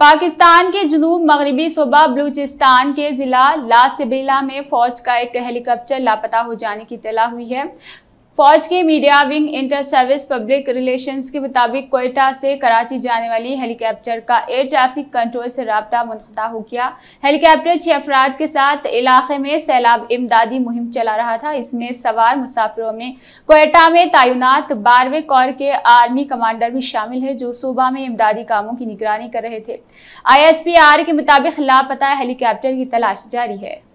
पाकिस्तान के जनूब मगरबी सूबा बलूचिस्तान के ज़िला लासबेला में फ़ौज का एक हेलीकॉप्टर लापता हो जाने की तला हुई है फौज के media wing inter service public relations के मुताबिक कोयटा से कराची जाने वाली हेलीकॉप्टर का एयर ट्रैफिक कंट्रोल से रबता मुनता हो गया हेलीकॉप्टर छह अफराद के साथ इलाके में सैलाब इमदादी मुहिम चला रहा था इसमें सवार मुसाफिरों में कोयटा में तैनात बारहवें कौर के आर्मी कमांडर भी शामिल है जो सूबा में इमदादी कामों की निगरानी कर रहे थे आई के मुताबिक लापता हेलीकॉप्टर की तलाश जारी है